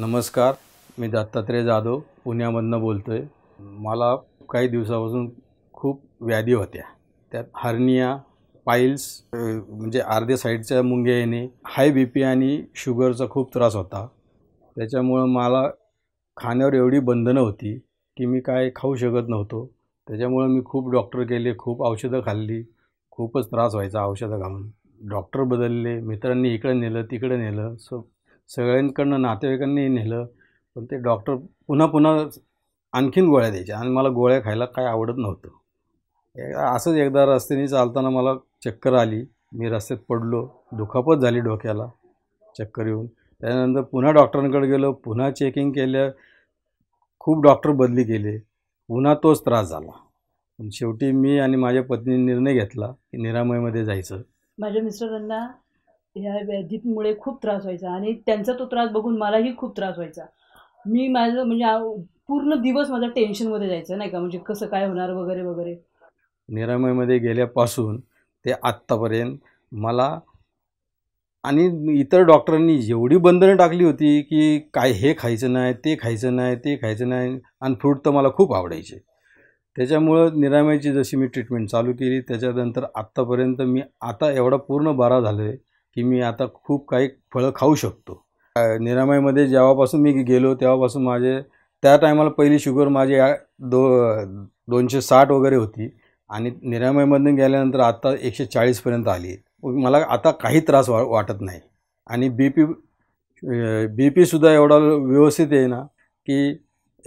नमस्कार मी दत्तात्रय जाधव पुण्यामधनं बोलतो आहे मला काही दिवसापासून खूप व्याधी होत्या त्यात हर्निया पाईल्स म्हणजे अर्ध्या साईडच्या मुंग्या येणे हाय बी पी आणि शुगरचा खूप त्रास होता त्याच्यामुळं मला खाण्यावर एवढी बंधनं होती की मी काय खाऊ शकत नव्हतो त्याच्यामुळं मी खूप डॉक्टर केले खूप औषधं खाल्ली खूपच त्रास व्हायचा औषधं घालून डॉक्टर बदलले मित्रांनी इकडं नेलं तिकडं नेलं स सगळ्यांकडनं नातेवाईकांनी नेलं पण ते डॉक्टर पुन्हा पुन्हा आणखीन गोळ्या द्यायच्या आणि मला गोळ्या खायला काय आवडत नव्हतं असंच एकदा रस्त्याने चालताना मला चक्कर आली मी रस्त्यात पडलो दुखापत झाली डोक्याला चक्कर येऊन त्यानंतर पुन्हा डॉक्टरांकडे गेलो पुन्हा चेकिंग केलं खूप डॉक्टर बदली केले पुन्हा तोच त्रास झाला पण शेवटी मी आणि माझ्या पत्नीने निर्णय घेतला की निरामयमध्ये जायचं माझ्या मिस्टरांना ह्या व्याधीमुळे खूप त्रास व्हायचा आणि त्यांचा तो त्रास बघून मलाही खूप त्रास व्हायचा मी माझं म्हणजे पूर्ण दिवस माझ्या टेन्शनमध्ये जायचं नाही का म्हणजे कसं काय होणार वगैरे वगैरे निरामयमध्ये गेल्यापासून ते आत्तापर्यंत मला आणि इतर डॉक्टरांनी एवढी बंधनं टाकली होती की काय हे खायचं नाही ते खायचं नाही ते खायचं नाही आणि फ्रूट तर मला खूप आवडायचे त्याच्यामुळं निरामयाची जशी मी ट्रीटमेंट चालू केली त्याच्यानंतर आत्तापर्यंत मी आता एवढा पूर्ण बारा झालो आहे की मी आता खूप काही फळं खाऊ शकतो निरामयमध्ये जेव्हापासून मी गेलो तेव्हापासून माझे त्या टायमाला पहिली शुगर माझी दो दोनशे साठ वगैरे होती आणि निरामयमधून गेल्यानंतर आत्ता एकशे चाळीसपर्यंत आली मला आता काही त्रास वा वाटत नाही आणि बी पी बी पीसुद्धा एवढा व्यवस्थित आहे ना की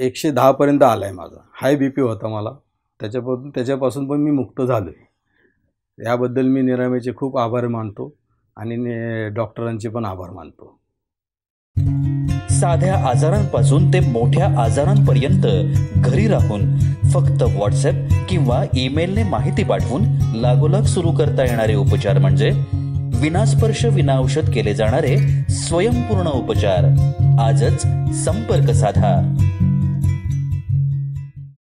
एकशे दहापर्यंत आला आहे माझा हाय बी पी होता मला त्याच्यापासून त्याच्यापासून पण मी मुक्त झालो आहे याबद्दल मी निरामयचे खूप आभार मानतो आणि डॉक्टरांचे पण आभार मानतो साध्या आजारांपासून ते मोठ्या आजारांपर्यंत घरी राहून फक्त व्हॉट्सअप किंवा ईमेलने माहिती पाठवून लागोलाग सुरू करता येणारे उपचार म्हणजे विनास्पर्श विनाऔषध केले जाणारे स्वयंपूर्ण उपचार आजच संपर्क साधा